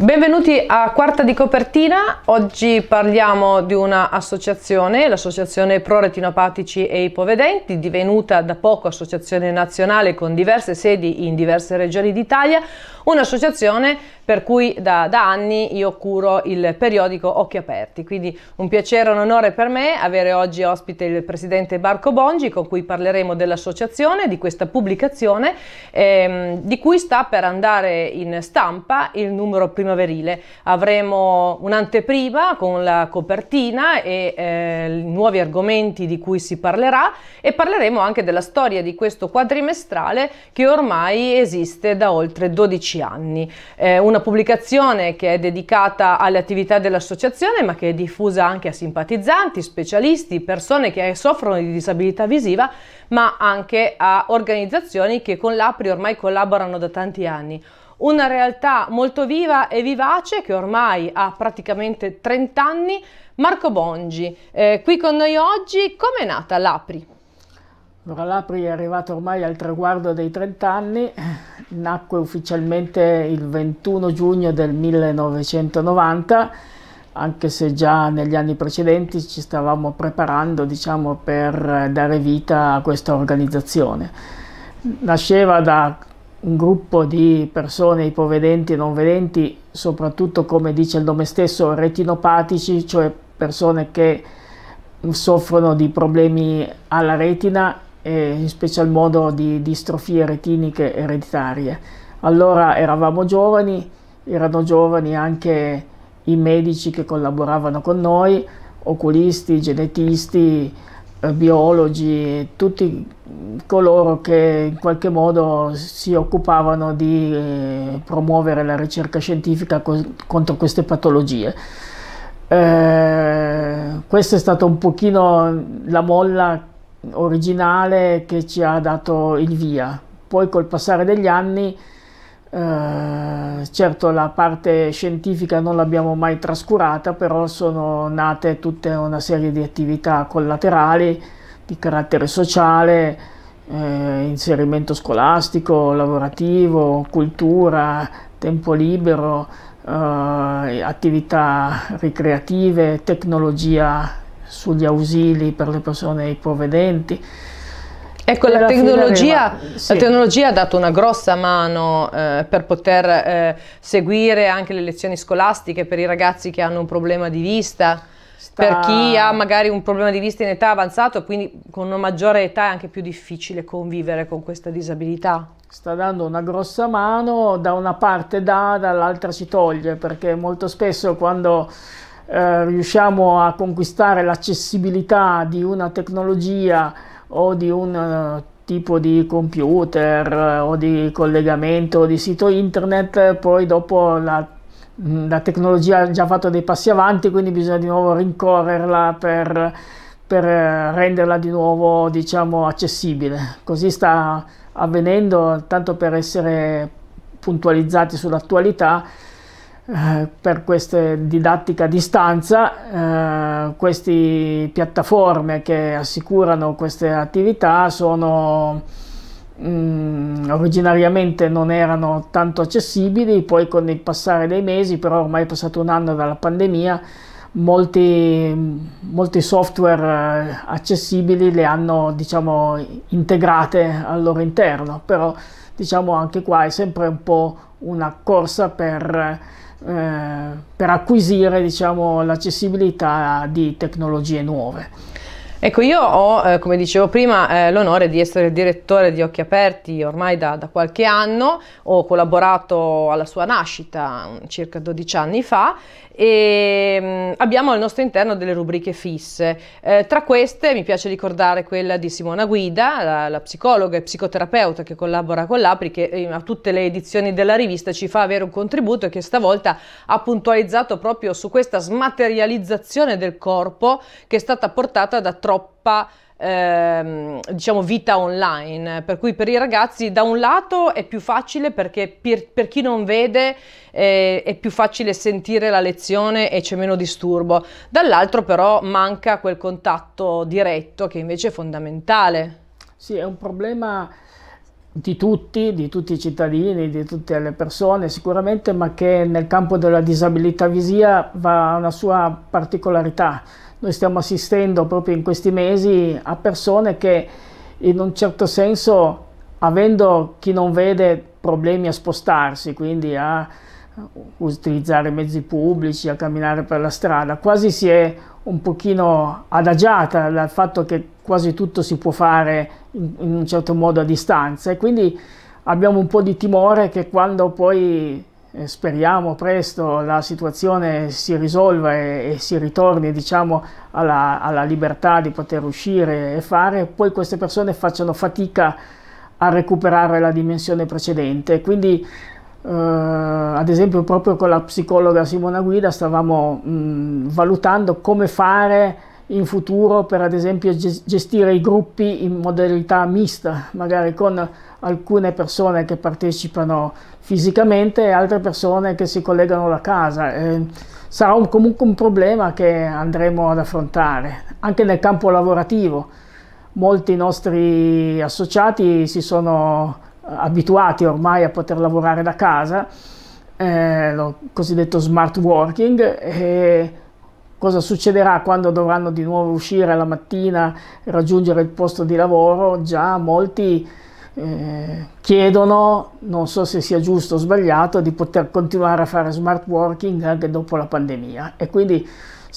Benvenuti a Quarta di Copertina, oggi parliamo di un'associazione, l'associazione Pro Retinopatici e Ipovedenti, divenuta da poco associazione nazionale con diverse sedi in diverse regioni d'Italia, un'associazione per cui da, da, anni io curo il periodico Occhi Aperti, quindi un piacere e un onore per me avere oggi ospite il presidente Barco Bongi con cui parleremo dell'associazione, di questa pubblicazione, ehm, di cui sta per andare in stampa il numero primo primaverile. Avremo un'anteprima con la copertina e eh, nuovi argomenti di cui si parlerà e parleremo anche della storia di questo quadrimestrale che ormai esiste da oltre 12 anni. Eh, una pubblicazione che è dedicata alle attività dell'associazione ma che è diffusa anche a simpatizzanti, specialisti, persone che soffrono di disabilità visiva ma anche a organizzazioni che con l'APRI ormai collaborano da tanti anni una realtà molto viva e vivace che ormai ha praticamente 30 anni. Marco Bongi, eh, qui con noi oggi, come è nata l'Apri? Allora, L'Apri è arrivata ormai al traguardo dei 30 anni, nacque ufficialmente il 21 giugno del 1990 anche se già negli anni precedenti ci stavamo preparando diciamo, per dare vita a questa organizzazione. Nasceva da un gruppo di persone ipovedenti e non vedenti, soprattutto come dice il nome stesso, retinopatici, cioè persone che soffrono di problemi alla retina e in special modo di distrofie retiniche ereditarie. Allora eravamo giovani, erano giovani anche i medici che collaboravano con noi, oculisti, genetisti, eh, biologi, tutti coloro che in qualche modo si occupavano di eh, promuovere la ricerca scientifica contro queste patologie. Eh, questa è stata un pochino la molla originale che ci ha dato il via. Poi col passare degli anni eh, certo la parte scientifica non l'abbiamo mai trascurata, però sono nate tutta una serie di attività collaterali di carattere sociale, eh, inserimento scolastico, lavorativo, cultura, tempo libero, eh, attività ricreative, tecnologia sugli ausili per le persone ipovedenti. Ecco, la tecnologia, sì. la tecnologia, ha dato una grossa mano eh, per poter eh, seguire anche le lezioni scolastiche per i ragazzi che hanno un problema di vista. Sta... Per chi ha magari un problema di vista in età avanzata, quindi con una maggiore età è anche più difficile convivere con questa disabilità sta dando una grossa mano, da una parte dà, dall'altra si toglie, perché molto spesso quando eh, riusciamo a conquistare l'accessibilità di una tecnologia o di un eh, tipo di computer eh, o di collegamento di sito internet, poi dopo la, mm, la, tecnologia ha già fatto dei passi avanti, quindi bisogna di nuovo rincorrerla per, per eh, renderla di nuovo diciamo, accessibile. Così sta avvenendo, tanto per essere puntualizzati sull'attualità. Eh, per questa didattica a distanza, eh, queste piattaforme che assicurano queste attività sono Mm, originariamente non erano tanto accessibili, poi con il passare dei mesi, però ormai è passato un anno dalla pandemia, molti, molti software eh, accessibili le hanno diciamo integrate al loro interno, però diciamo anche qua è sempre un po' una corsa per eh, per acquisire diciamo, l'accessibilità di tecnologie nuove. Ecco, io ho, eh, come dicevo prima, eh, l'onore di essere il direttore di Occhi Aperti ormai da, da, qualche anno, ho collaborato alla sua nascita mm, circa 12 anni fa e mh, mm, abbiamo al nostro interno delle rubriche fisse. Eh, tra queste mi piace ricordare quella di Simona Guida, la, la psicologa e psicoterapeuta che collabora con l'APRI, che eh, a tutte le edizioni della rivista ci fa avere un contributo e che stavolta ha puntualizzato proprio su questa smaterializzazione del corpo che è stata portata da troppi troppa ehm, diciamo vita online per cui per i ragazzi da un lato è più facile perché per, per chi non vede eh, è più facile sentire la lezione e c'è meno disturbo dall'altro però manca quel contatto diretto che invece è fondamentale sì è un problema di tutti, di tutti i cittadini, di tutte le persone sicuramente, ma che nel campo della disabilità visiva ha una sua particolarità. Noi stiamo assistendo proprio in questi mesi a persone che in un certo senso, avendo chi non vede problemi a spostarsi, quindi a utilizzare mezzi pubblici, a camminare per la strada, quasi si è un pochino adagiata dal fatto che quasi tutto si può fare in, in un certo modo a distanza e quindi abbiamo un po' di timore che quando poi eh, speriamo presto la situazione si risolva e, e si ritorni diciamo, alla, alla, libertà di poter uscire e fare, poi queste persone facciano fatica a recuperare la dimensione precedente. Quindi eh, ad esempio proprio con la psicologa Simona Guida stavamo mh, mm, valutando come fare in futuro per ad esempio gestire i gruppi in modalità mista, magari con alcune persone che partecipano fisicamente e altre persone che si collegano da casa. Eh, sarà un, comunque un problema che andremo ad affrontare anche nel campo lavorativo. Molti nostri associati si sono eh, abituati ormai a poter lavorare da casa, eh, lo cosiddetto smart working, e cosa succederà quando dovranno di nuovo uscire la mattina e raggiungere il posto di lavoro? Già molti eh, chiedono, non so se sia giusto o sbagliato, di poter continuare a fare smart working anche dopo la pandemia e quindi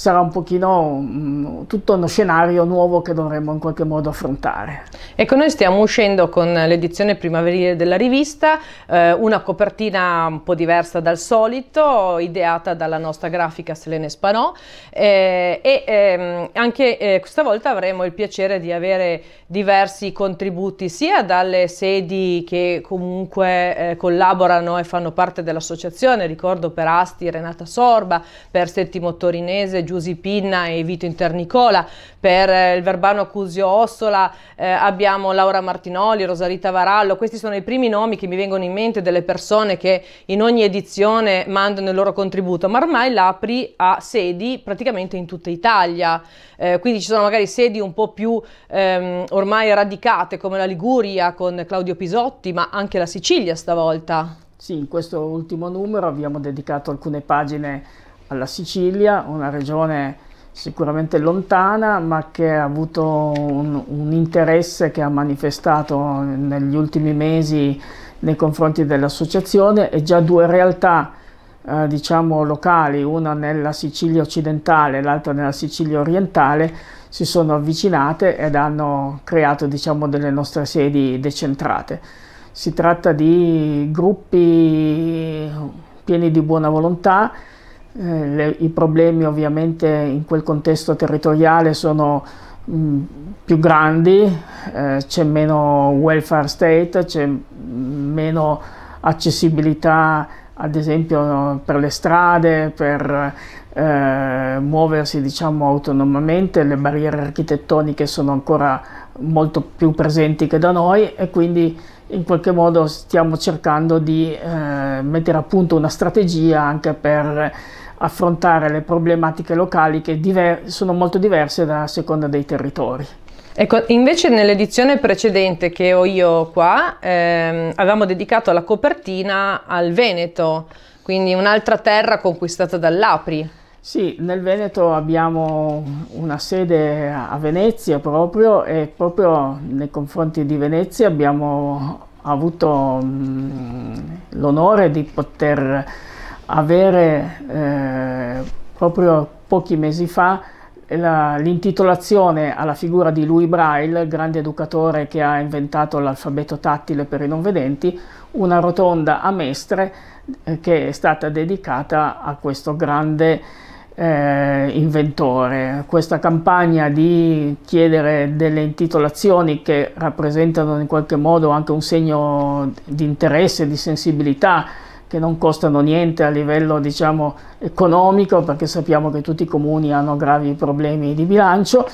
sarà un pochino mm, tutto uno scenario nuovo che dovremmo in qualche modo affrontare. Ecco, noi stiamo uscendo con l'edizione primaverile della rivista, eh, una copertina un po' diversa dal solito, ideata dalla nostra grafica Selene Spanò eh, e ehm, anche eh, questa volta avremo il piacere di avere diversi contributi sia dalle sedi che comunque eh, collaborano e fanno parte dell'associazione, ricordo per Asti Renata Sorba, per Settimo Torinese Giusy Pinna e Vito Internicola, per eh, il Verbano Cusio Ossola eh, abbiamo Laura Martinoli, Rosarita Varallo, questi sono i primi nomi che mi vengono in mente delle persone che in ogni edizione mandano il loro contributo, ma ormai l'APRI ha sedi praticamente in tutta Italia, eh, quindi ci sono magari sedi un po' più ehm, ormai radicate come la Liguria con Claudio Pisotti, ma anche la Sicilia stavolta. Sì, in questo ultimo numero abbiamo dedicato alcune pagine alla Sicilia, una regione sicuramente lontana, ma che ha avuto un, un, interesse che ha manifestato negli ultimi mesi nei confronti dell'associazione e già due realtà eh, diciamo locali, una nella Sicilia occidentale e l'altra nella Sicilia orientale, si sono avvicinate ed hanno creato diciamo, delle nostre sedi decentrate. Si tratta di gruppi pieni di buona volontà, eh, le, I problemi ovviamente in quel contesto territoriale sono mh, mm, più grandi, eh, c'è meno welfare state, c'è mm, meno accessibilità ad esempio per le strade, per eh, muoversi diciamo autonomamente, le barriere architettoniche sono ancora molto più presenti che da noi e quindi in qualche modo stiamo cercando di eh, mettere a punto una strategia anche per affrontare le problematiche locali che sono molto diverse da seconda dei territori. Ecco, invece nell'edizione precedente che ho io qua ehm, avevamo dedicato la copertina al Veneto, quindi un'altra terra conquistata dall'Apri. Sì, nel Veneto abbiamo una sede a Venezia proprio e proprio nei confronti di Venezia abbiamo avuto mm, l'onore di poter avere eh, proprio pochi mesi fa l'intitolazione alla figura di Louis Braille, grande educatore che ha inventato l'alfabeto tattile per i non vedenti, una rotonda a Mestre eh, che è stata dedicata a questo grande eh, inventore. Questa campagna di chiedere delle intitolazioni che rappresentano in qualche modo anche un segno di interesse, di sensibilità che non costano niente a livello diciamo, economico, perché sappiamo che tutti i comuni hanno gravi problemi di bilancio,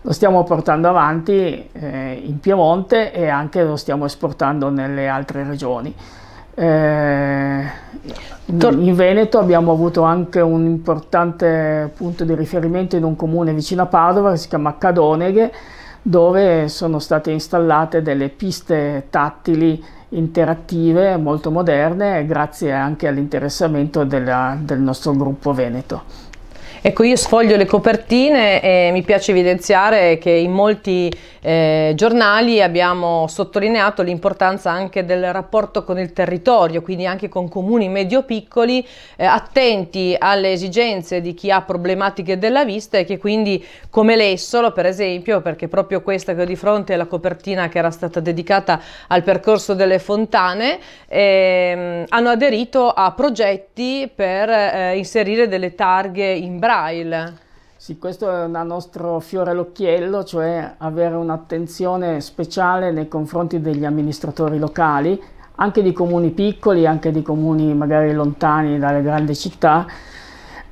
lo stiamo portando avanti eh, in Piemonte e anche lo stiamo esportando nelle altre regioni. Eh, in Veneto abbiamo avuto anche un importante punto di riferimento in un comune vicino a Padova che si chiama Cadoneghe, dove sono state installate delle piste tattili interattive molto moderne grazie anche all'interessamento della, del nostro gruppo veneto. Ecco, io sfoglio le copertine e mi piace evidenziare che in molti eh, giornali abbiamo sottolineato l'importanza anche del rapporto con il territorio, quindi anche con comuni medio-piccoli, eh, attenti alle esigenze di chi ha problematiche della vista e che quindi, come l'Essolo per esempio, perché proprio questa che ho di fronte è la copertina che era stata dedicata al percorso delle fontane, ehm, hanno aderito a progetti per eh, inserire delle targhe in braccio style. Sì, questo è un nostro fiore all'occhiello, cioè avere un'attenzione speciale nei confronti degli amministratori locali, anche di comuni piccoli, anche di comuni magari lontani dalle grandi città.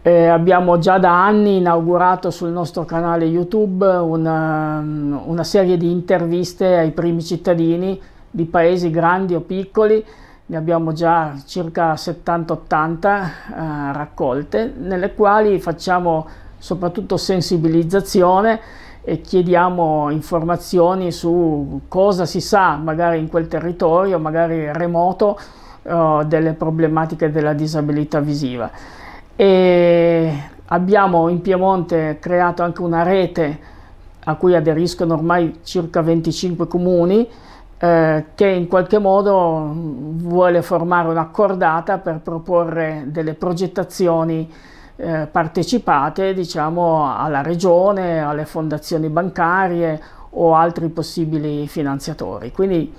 Eh, abbiamo già da anni inaugurato sul nostro canale YouTube una, um, una serie di interviste ai primi cittadini di paesi grandi o piccoli ne abbiamo già circa 70-80 eh, raccolte, nelle quali facciamo soprattutto sensibilizzazione e chiediamo informazioni su cosa si sa magari in quel territorio, magari remoto, eh, delle problematiche della disabilità visiva. E abbiamo in Piemonte creato anche una rete a cui aderiscono ormai circa 25 comuni, eh, che in qualche modo mm, vuole formare un'accordata per proporre delle progettazioni eh, partecipate diciamo, alla regione, alle fondazioni bancarie o altri possibili finanziatori. Quindi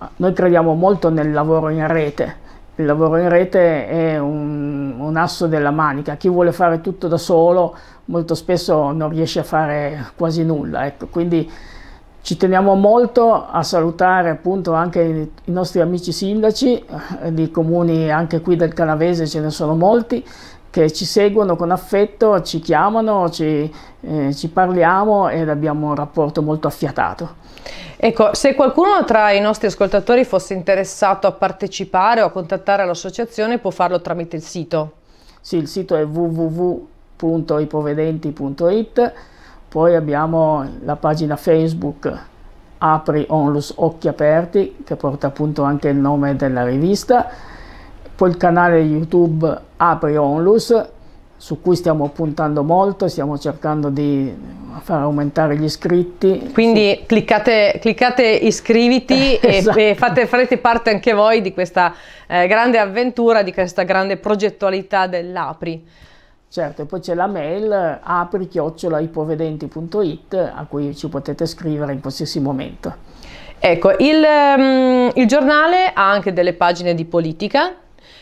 eh, noi crediamo molto nel lavoro in rete. Il lavoro in rete è un, un, asso della manica. Chi vuole fare tutto da solo molto spesso non riesce a fare quasi nulla. Ecco. Quindi ci teniamo molto a salutare appunto anche i nostri amici sindaci eh, di comuni anche qui del Canavese, ce ne sono molti, che ci seguono con affetto, ci chiamano, ci, eh, ci parliamo ed abbiamo un rapporto molto affiatato. Ecco, se qualcuno tra i nostri ascoltatori fosse interessato a partecipare o a contattare l'associazione può farlo tramite il sito. Sì, il sito è www.ipovedenti.it poi abbiamo la pagina Facebook Apri Onlus Occhi Aperti, che porta appunto anche il nome della rivista. Poi il canale YouTube Apri Onlus, su cui stiamo puntando molto, stiamo cercando di far aumentare gli iscritti. Quindi sì. cliccate, cliccate, iscriviti eh, e, e esatto. fate, farete parte anche voi di questa eh, grande avventura, di questa grande progettualità dell'APRI. Certo, e poi c'è la mail apri-ipovedenti.it a cui ci potete scrivere in qualsiasi momento. Ecco, il, um, il giornale ha anche delle pagine di politica,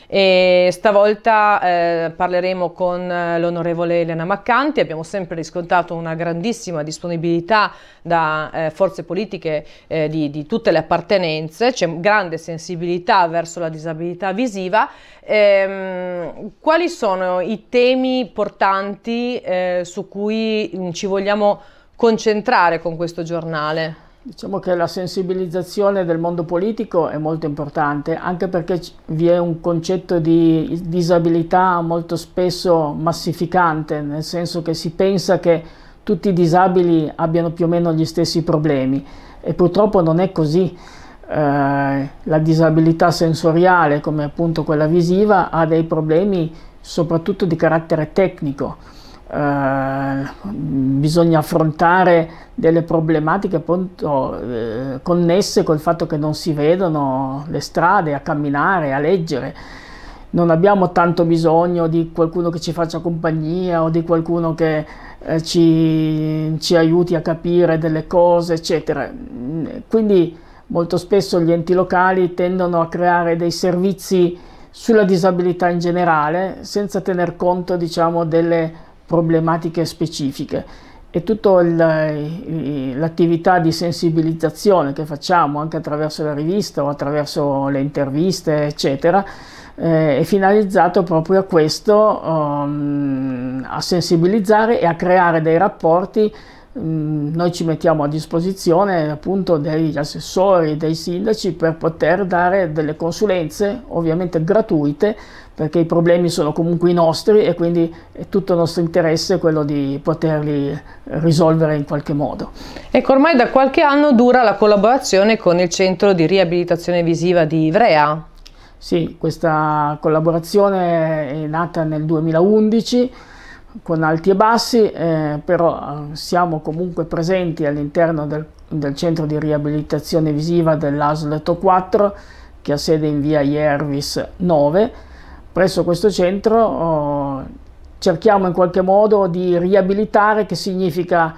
e stavolta eh, parleremo con eh, l'onorevole Elena Maccanti, abbiamo sempre riscontrato una grandissima disponibilità da eh, forze politiche eh, di, di, tutte le appartenenze, c'è grande sensibilità verso la disabilità visiva. Ehm, quali sono i temi portanti eh, su cui mm, ci vogliamo concentrare con questo giornale? Diciamo che la sensibilizzazione del mondo politico è molto importante, anche perché vi è un concetto di disabilità molto spesso massificante, nel senso che si pensa che tutti i disabili abbiano più o meno gli stessi problemi e purtroppo non è così. Eh, la disabilità sensoriale, come appunto quella visiva, ha dei problemi soprattutto di carattere tecnico eh, bisogna affrontare delle problematiche appunto, eh, connesse col fatto che non si vedono le strade a camminare, a leggere. Non abbiamo tanto bisogno di qualcuno che ci faccia compagnia o di qualcuno che eh, ci, ci aiuti a capire delle cose, eccetera. Quindi molto spesso gli enti locali tendono a creare dei servizi sulla disabilità in generale senza tener conto diciamo, delle problematiche specifiche e tutta eh, l'attività di sensibilizzazione che facciamo anche attraverso la rivista o attraverso le interviste, eccetera, eh, è finalizzato proprio a questo, um, a sensibilizzare e a creare dei rapporti. noi ci mettiamo a disposizione appunto degli assessori, dei sindaci per poter dare delle consulenze ovviamente gratuite perché i problemi sono comunque i nostri e quindi è tutto il nostro interesse quello di poterli risolvere in qualche modo. Ecco, ormai da qualche anno dura la collaborazione con il Centro di Riabilitazione Visiva di Ivrea. Sì, questa collaborazione è nata nel 2011 con alti e bassi, eh, però eh, siamo comunque presenti all'interno del, del, Centro di Riabilitazione Visiva dell'ASLETO 4 che ha sede in via Iervis 9 presso questo centro oh, cerchiamo in qualche modo di riabilitare, che significa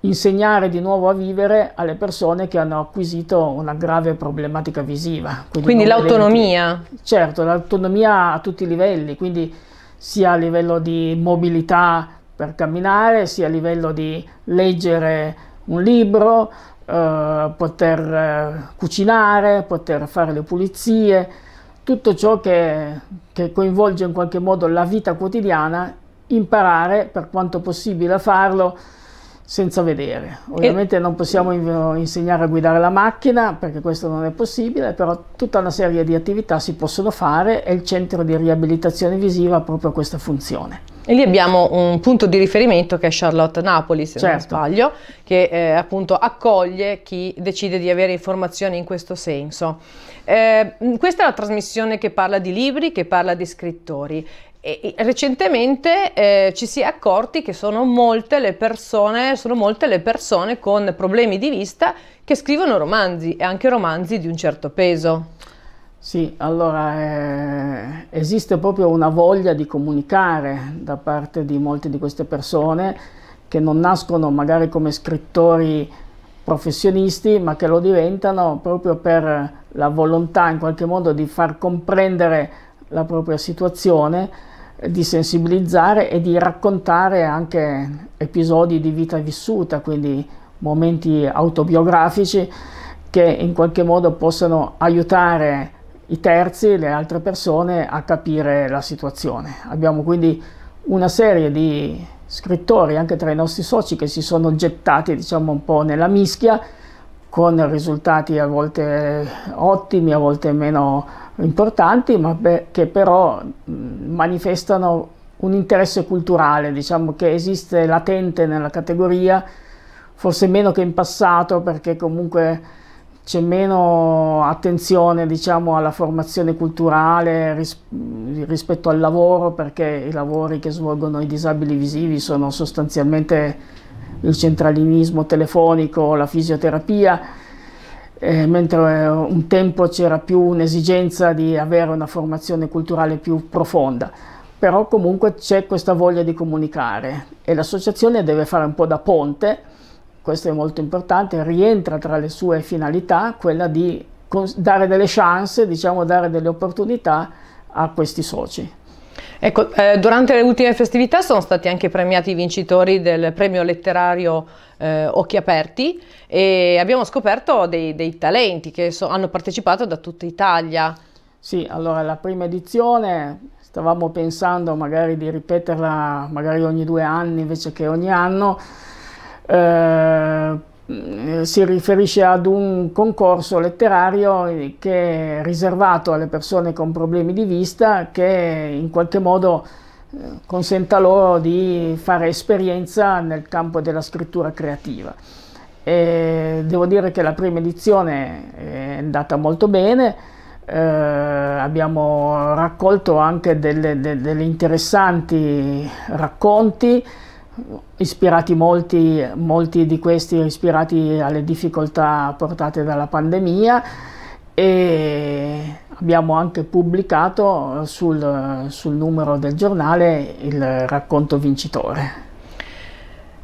insegnare di nuovo a vivere alle persone che hanno acquisito una grave problematica visiva. Quindi, quindi l'autonomia. Certo, l'autonomia a tutti i livelli, quindi sia a livello di mobilità per camminare, sia a livello di leggere un libro, eh, poter eh, cucinare, poter fare le pulizie, tutto ciò che, che coinvolge in qualche modo la vita quotidiana, imparare per quanto possibile a farlo senza vedere. Ovviamente e... non possiamo insegnare a guidare la macchina perché questo non è possibile, però tutta una serie di attività si possono fare e il centro di riabilitazione visiva ha proprio questa funzione. E lì abbiamo un punto di riferimento che è Charlotte Napoli, se certo. non sbaglio, che eh, appunto accoglie chi decide di avere informazioni in questo senso. Eh, questa è la trasmissione che parla di libri, che parla di scrittori. E recentemente eh, ci si è accorti che sono molte, persone, sono molte, le persone, con problemi di vista che scrivono romanzi e anche romanzi di un certo peso. Sì, allora eh, esiste proprio una voglia di comunicare da parte di molte di queste persone che non nascono magari come scrittori professionisti, ma che lo diventano proprio per la volontà in qualche modo di far comprendere la propria situazione, di sensibilizzare e di raccontare anche episodi di vita vissuta, quindi momenti autobiografici che in qualche modo possano aiutare i terzi, le altre persone a capire la situazione. Abbiamo quindi una serie di scrittori anche tra i nostri soci che si sono gettati diciamo un po' nella mischia con risultati a volte ottimi, a volte meno importanti, ma che però manifestano un interesse culturale, diciamo che esiste latente nella categoria, forse meno che in passato perché comunque c'è meno attenzione diciamo, alla formazione culturale ris rispetto al lavoro perché i lavori che svolgono i disabili visivi sono sostanzialmente il centralinismo telefonico, la fisioterapia, eh, mentre un tempo c'era più un'esigenza di avere una formazione culturale più profonda. Però comunque c'è questa voglia di comunicare e l'associazione deve fare un po' da ponte questo è molto importante, rientra tra le sue finalità quella di dare delle chance, diciamo dare delle opportunità a questi soci. Ecco, eh, durante le ultime festività sono stati anche premiati i vincitori del premio letterario eh, Occhi Aperti e abbiamo scoperto dei, dei talenti che so, hanno partecipato da tutta Italia. Sì, allora la prima edizione stavamo pensando magari di ripeterla magari ogni due anni invece che ogni anno, eh, si riferisce ad un concorso letterario che è riservato alle persone con problemi di vista che in qualche modo eh, consenta loro di fare esperienza nel campo della scrittura creativa. E devo dire che la prima edizione è andata molto bene, eh, abbiamo raccolto anche delle, de, degli interessanti racconti, ispirati molti, molti di questi ispirati alle difficoltà portate dalla pandemia e abbiamo anche pubblicato sul, sul numero del giornale il racconto vincitore.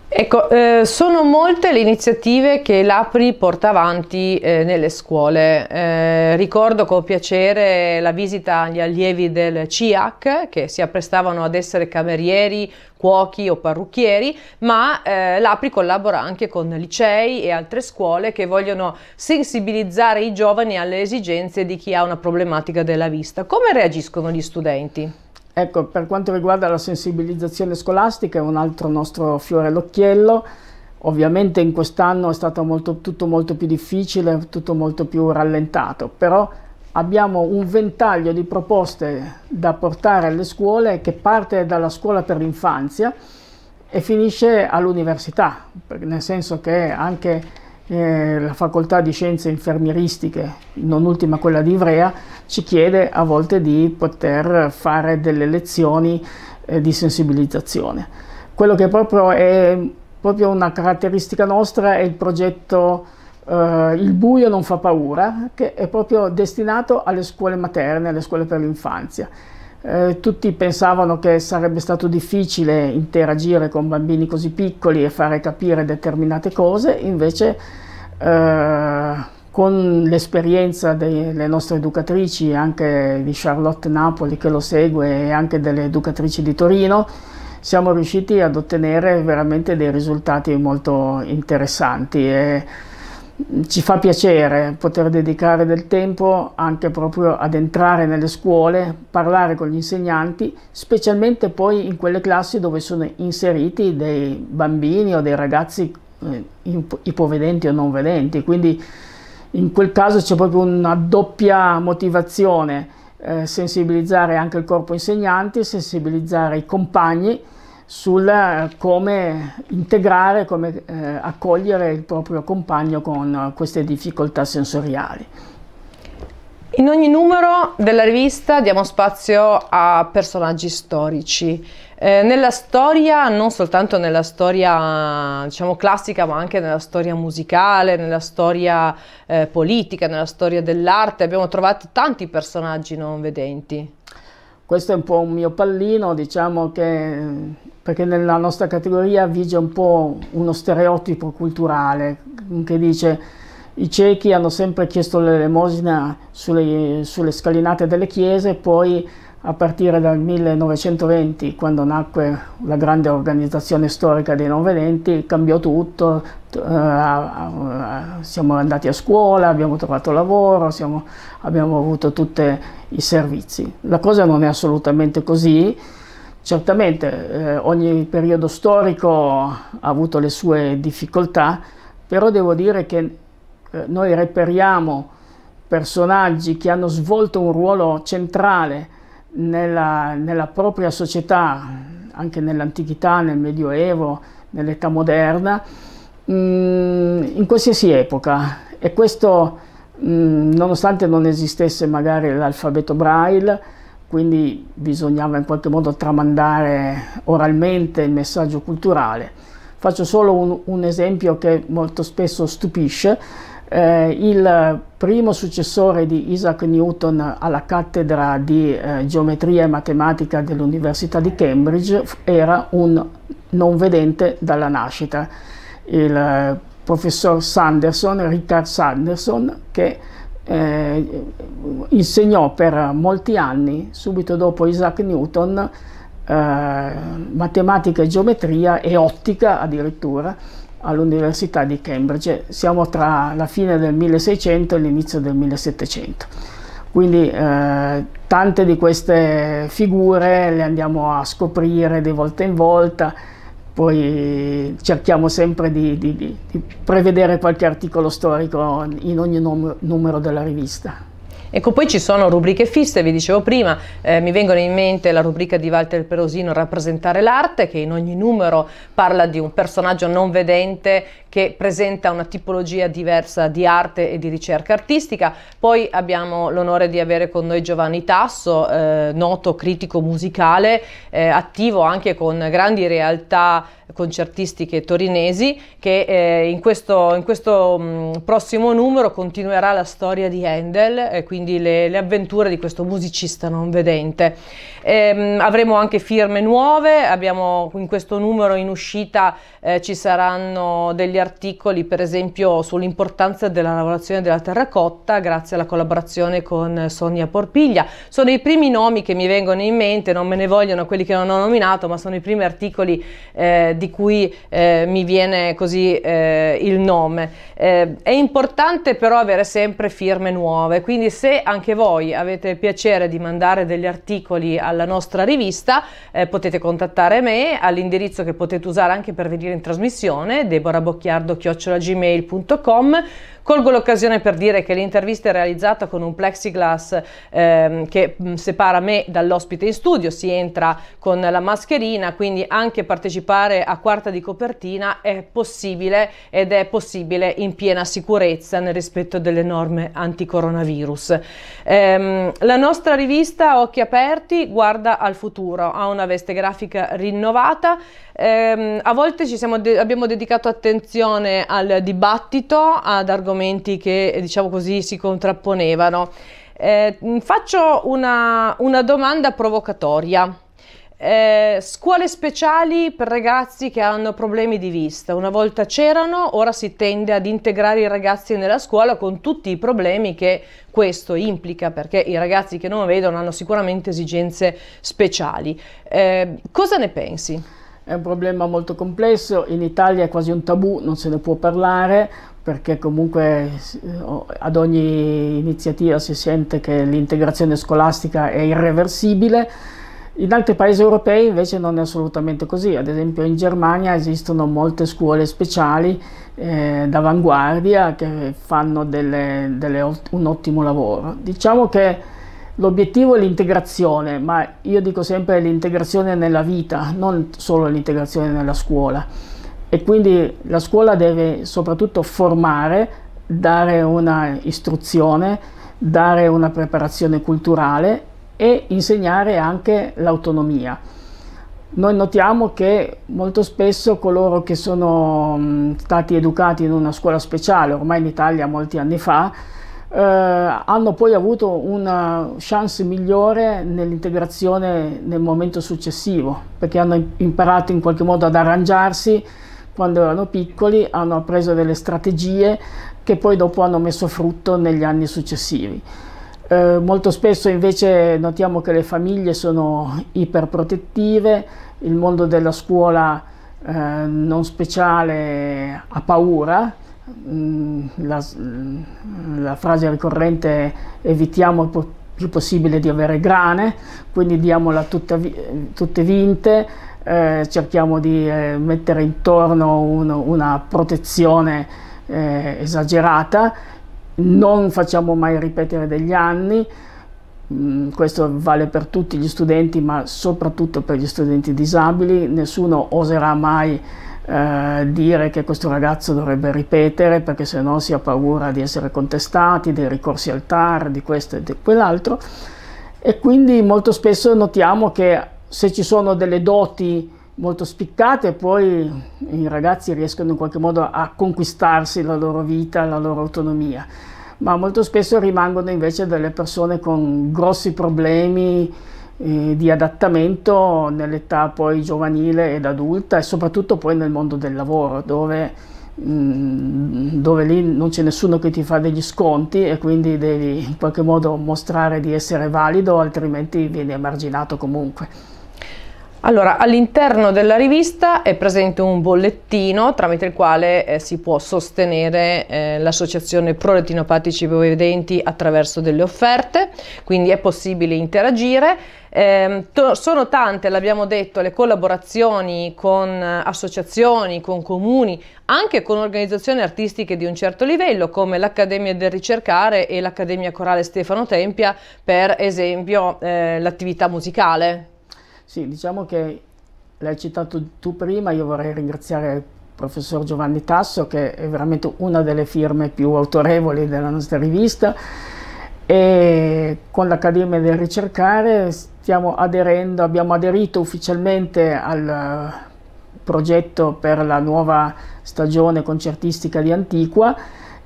Ecco, eh, sono molte le iniziative che l'APRI porta avanti eh, nelle scuole. Eh, ricordo con piacere la visita agli allievi del CIAC che si apprestavano ad essere camerieri, cuochi o parrucchieri, ma eh, l'APRI collabora anche con licei e altre scuole che vogliono sensibilizzare i giovani alle esigenze di chi ha una problematica della vista. Come reagiscono gli studenti? Ecco, per quanto riguarda la sensibilizzazione scolastica, è un altro nostro fiore all'occhiello. Ovviamente in quest'anno è stato molto, tutto molto più difficile, tutto molto più rallentato, però abbiamo un ventaglio di proposte da portare alle scuole che parte dalla scuola per l'infanzia e finisce all'università, nel senso che anche eh, la facoltà di scienze infermieristiche, non ultima quella di Ivrea, ci chiede a volte di poter fare delle lezioni eh, di sensibilizzazione. Quello che proprio è proprio una caratteristica nostra è il progetto eh, Il buio non fa paura, che è proprio destinato alle scuole materne, alle scuole per l'infanzia eh, tutti pensavano che sarebbe stato difficile interagire con bambini così piccoli e fare capire determinate cose, invece eh, con l'esperienza delle nostre educatrici, anche di Charlotte Napoli che lo segue e anche delle educatrici di Torino, siamo riusciti ad ottenere veramente dei risultati molto interessanti. E, ci fa piacere poter dedicare del tempo anche proprio ad entrare nelle scuole, parlare con gli insegnanti, specialmente poi in quelle classi dove sono inseriti dei bambini o dei ragazzi eh, ipovedenti o non vedenti, quindi in quel caso c'è proprio una doppia motivazione, eh, sensibilizzare anche il corpo insegnante, sensibilizzare i compagni sul eh, come integrare, come eh, accogliere il proprio compagno con queste difficoltà sensoriali. In ogni numero della rivista diamo spazio a personaggi storici. Eh, nella storia, non soltanto nella storia diciamo, classica, ma anche nella storia musicale, nella storia eh, politica, nella storia dell'arte, abbiamo trovato tanti personaggi non vedenti. Questo è un po' un mio pallino, diciamo che perché nella nostra categoria vige un po' uno stereotipo culturale che dice i ciechi hanno sempre chiesto l'elemosina sulle, sulle scalinate delle chiese, poi a partire dal 1920, quando nacque la grande organizzazione storica dei non vedenti, cambiò tutto, eh, siamo andati a scuola, abbiamo trovato lavoro, siamo, abbiamo avuto tutti i servizi. La cosa non è assolutamente così, Certamente eh, ogni periodo storico ha avuto le sue difficoltà, però devo dire che eh, noi reperiamo personaggi che hanno svolto un ruolo centrale nella, nella propria società, anche nell'antichità, nel Medioevo, nell'età moderna, mh, mm, in qualsiasi epoca. E questo, mh, mm, nonostante non esistesse magari l'alfabeto braille, quindi bisognava in qualche modo tramandare oralmente il messaggio culturale. Faccio solo un, un esempio che molto spesso stupisce. Eh, il primo successore di Isaac Newton alla cattedra di eh, geometria e matematica dell'Università di Cambridge era un non vedente dalla nascita, il eh, professor Sanderson, Richard Sanderson, che eh, insegnò per molti anni, subito dopo Isaac Newton, eh, matematica e geometria e ottica addirittura all'Università di Cambridge. Siamo tra la fine del 1600 e l'inizio del 1700. Quindi eh, tante di queste figure le andiamo a scoprire di volta in volta poi cerchiamo sempre di, di, di, prevedere qualche articolo storico in ogni numero della rivista. Ecco, poi ci sono rubriche fisse, vi dicevo prima, eh, mi vengono in mente la rubrica di Walter Perosino Rappresentare l'arte, che in ogni numero parla di un personaggio non vedente che presenta una tipologia diversa di arte e di ricerca artistica. Poi abbiamo l'onore di avere con noi Giovanni Tasso, eh, noto critico musicale, eh, attivo anche con grandi realtà concertistiche torinesi che eh, in questo, in questo mh, mm, prossimo numero continuerà la storia di Handel e eh, quindi le, le, avventure di questo musicista non vedente. Ehm, avremo anche firme nuove, abbiamo in questo numero in uscita eh, ci saranno degli articoli per esempio sull'importanza della lavorazione della terracotta grazie alla collaborazione con Sonia Porpiglia. Sono i primi nomi che mi vengono in mente, non me ne vogliono quelli che non ho nominato, ma sono i primi articoli eh, di cui eh, mi viene così eh, il nome. Eh, è importante però avere sempre firme nuove, quindi se anche voi avete piacere di mandare degli articoli alla nostra rivista potete contattare me all'indirizzo che potete usare anche per venire in trasmissione, deborabocchiardo.gmail.com Colgo l'occasione per dire che l'intervista è realizzata con un plexiglass ehm, che mm, separa me dall'ospite in studio, si entra con la mascherina, quindi anche partecipare a quarta di copertina è possibile ed è possibile in piena sicurezza nel rispetto delle norme anticoronavirus. Ehm, la nostra rivista Occhi Aperti guarda al futuro, ha una veste grafica rinnovata, ehm, a volte de abbiamo dedicato attenzione al dibattito, ad argomenti argomenti che diciamo così si contrapponevano. Eh, faccio una, una, domanda provocatoria. Eh, scuole speciali per ragazzi che hanno problemi di vista. Una volta c'erano, ora si tende ad integrare i ragazzi nella scuola con tutti i problemi che questo implica, perché i ragazzi che non vedono hanno sicuramente esigenze speciali. Eh, cosa ne pensi? È un problema molto complesso, in Italia è quasi un tabù, non se ne può parlare perché comunque eh, ad ogni iniziativa si sente che l'integrazione scolastica è irreversibile. In altri paesi europei invece non è assolutamente così, ad esempio in Germania esistono molte scuole speciali eh, d'avanguardia che fanno delle, delle, un ottimo lavoro. Diciamo che L'obiettivo è l'integrazione, ma io dico sempre l'integrazione nella vita, non solo l'integrazione nella scuola. E quindi la scuola deve soprattutto formare, dare una istruzione, dare una preparazione culturale e insegnare anche l'autonomia. Noi notiamo che molto spesso coloro che sono mm, stati educati in una scuola speciale, ormai in Italia molti anni fa, eh, hanno poi avuto una chance migliore nell'integrazione nel momento successivo, perché hanno imparato in qualche modo ad arrangiarsi quando erano piccoli, hanno appreso delle strategie che poi dopo hanno messo frutto negli anni successivi. Eh, molto spesso invece notiamo che le famiglie sono iperprotettive, il mondo della scuola eh, non speciale ha paura, Mm, la, la frase ricorrente è evitiamo il più possibile di avere grane, quindi diamola tutta, tutte vinte, eh, cerchiamo di eh, mettere intorno un, una protezione eh, esagerata, non facciamo mai ripetere degli anni, mm, questo vale per tutti gli studenti ma soprattutto per gli studenti disabili, nessuno oserà mai eh, dire che questo ragazzo dovrebbe ripetere perché se no si ha paura di essere contestati, dei ricorsi al TAR, di questo e di quell'altro. E quindi molto spesso notiamo che se ci sono delle doti molto spiccate, poi i ragazzi riescono in qualche modo a conquistarsi la loro vita, la loro autonomia, ma molto spesso rimangono invece delle persone con grossi problemi eh, di adattamento nell'età poi giovanile ed adulta e soprattutto poi nel mondo del lavoro dove, mm, dove lì non c'è nessuno che ti fa degli sconti e quindi devi in qualche modo mostrare di essere valido altrimenti vieni emarginato comunque. Allora, all'interno della rivista è presente un bollettino tramite il quale eh, si può sostenere eh, l'associazione Retinopatici Bevedenti attraverso delle offerte, quindi è possibile interagire. Eh, sono tante, l'abbiamo detto, le collaborazioni con associazioni, con comuni, anche con organizzazioni artistiche di un certo livello come l'Accademia del Ricercare e l'Accademia Corale Stefano Tempia, per esempio eh, l'attività musicale sì, diciamo che l'hai citato tu prima, io vorrei ringraziare il professor Giovanni Tasso che è veramente una delle firme più autorevoli della nostra rivista e con l'Accademia del Ricercare stiamo aderendo, abbiamo aderito ufficialmente al progetto per la nuova stagione concertistica di Antiqua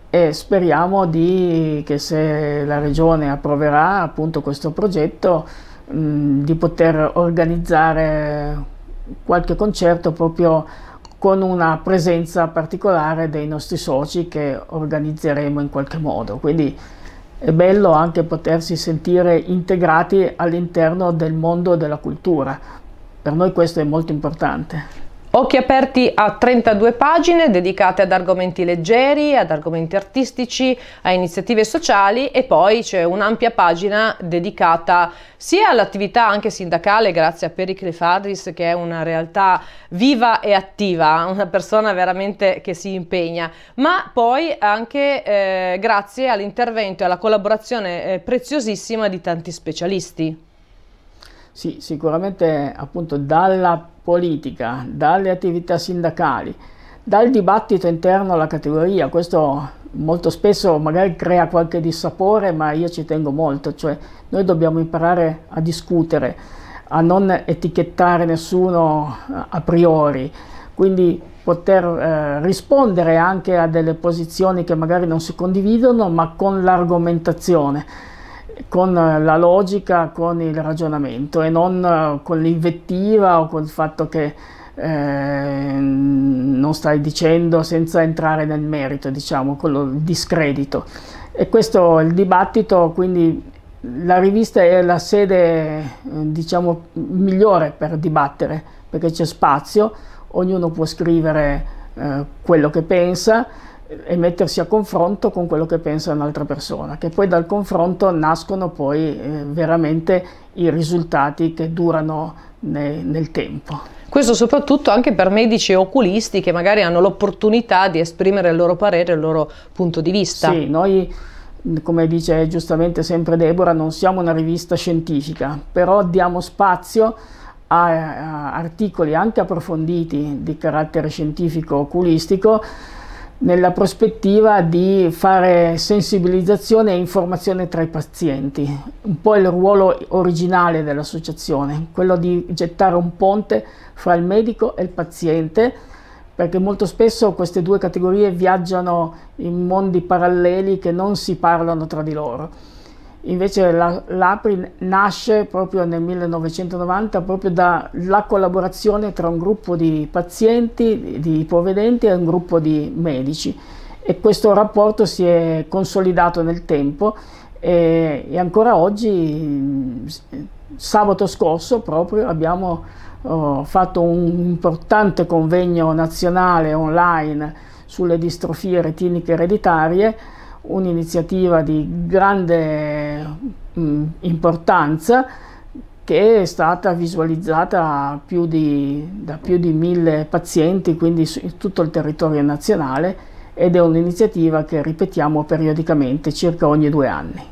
e speriamo di, che se la Regione approverà appunto questo progetto Mm, di poter organizzare qualche concerto proprio con una presenza particolare dei nostri soci che organizzeremo in qualche modo. Quindi è bello anche potersi sentire integrati all'interno del mondo della cultura. Per noi questo è molto importante. Occhi aperti a 32 pagine dedicate ad argomenti leggeri, ad argomenti artistici, a iniziative sociali e poi c'è un'ampia pagina dedicata sia all'attività anche sindacale grazie a Pericle Fadris che è una realtà viva e attiva, una persona veramente che si impegna, ma poi anche eh, grazie all'intervento e alla collaborazione eh, preziosissima di tanti specialisti. Sì, sicuramente appunto dalla politica, dalle attività sindacali, dal dibattito interno alla categoria, questo molto spesso magari crea qualche dissapore, ma io ci tengo molto, cioè noi dobbiamo imparare a discutere, a non etichettare nessuno a priori, quindi poter eh, rispondere anche a delle posizioni che magari non si condividono, ma con l'argomentazione con eh, la logica, con il ragionamento e non eh, con l'invettiva o col fatto che eh, non stai dicendo senza entrare nel merito, diciamo, con lo, il discredito. E questo è il dibattito, quindi la rivista è la sede, eh, diciamo, migliore per dibattere, perché c'è spazio, ognuno può scrivere eh, quello che pensa e mettersi a confronto con quello che pensa un'altra persona, che poi dal confronto nascono poi eh, veramente i risultati che durano ne, nel tempo. Questo soprattutto anche per medici e oculisti che magari hanno l'opportunità di esprimere il loro parere, il loro punto di vista. Sì, noi come dice giustamente sempre Deborah, non siamo una rivista scientifica, però diamo spazio a, a articoli anche approfonditi di carattere scientifico-oculistico nella prospettiva di fare sensibilizzazione e informazione tra i pazienti, un po' il ruolo originale dell'associazione, quello di gettare un ponte fra il medico e il paziente, perché molto spesso queste due categorie viaggiano in mondi paralleli che non si parlano tra di loro invece l'APRI nasce proprio nel 1990 proprio dalla collaborazione tra un gruppo di pazienti, di provvedenti e un gruppo di medici e questo rapporto si è consolidato nel tempo e, e ancora oggi sabato scorso proprio abbiamo oh, fatto un importante convegno nazionale online sulle distrofie retiniche ereditarie un'iniziativa di grande mh, mm, importanza che è stata visualizzata più di, da più di mille pazienti, quindi su tutto il territorio nazionale, ed è un'iniziativa che ripetiamo periodicamente, circa ogni due anni.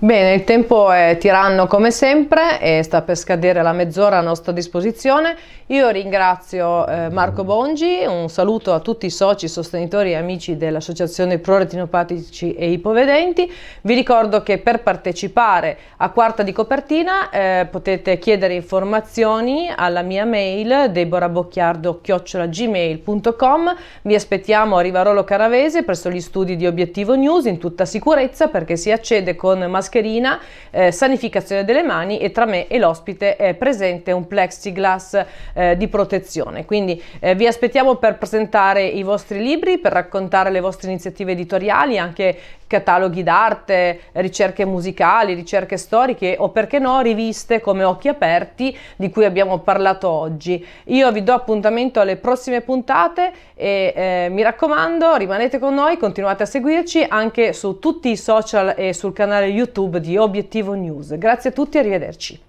Bene, il tempo è tiranno come sempre e sta per scadere la mezz'ora a nostra disposizione. Io ringrazio eh, Marco Bongi, un saluto a tutti i soci, sostenitori e amici dell'Associazione Pro Retinopatici e Ipovedenti. Vi ricordo che per partecipare a Quarta di Copertina eh, potete chiedere informazioni alla mia mail deborabocchiardo-gmail.com. Vi aspettiamo a Rivarolo Caravese presso gli studi di Obiettivo News in tutta sicurezza perché si accede con mascherina mascherina, eh, sanificazione delle mani e tra me e l'ospite è presente un plexiglass eh, di protezione. Quindi eh, vi aspettiamo per presentare i vostri libri, per raccontare le vostre iniziative editoriali, anche cataloghi d'arte, ricerche musicali, ricerche storiche o perché no riviste come Occhi Aperti di cui abbiamo parlato oggi. Io vi do appuntamento alle prossime puntate e eh, mi raccomando rimanete con noi, continuate a seguirci anche su tutti i social e sul canale YouTube di Obiettivo News. Grazie a tutti e arrivederci.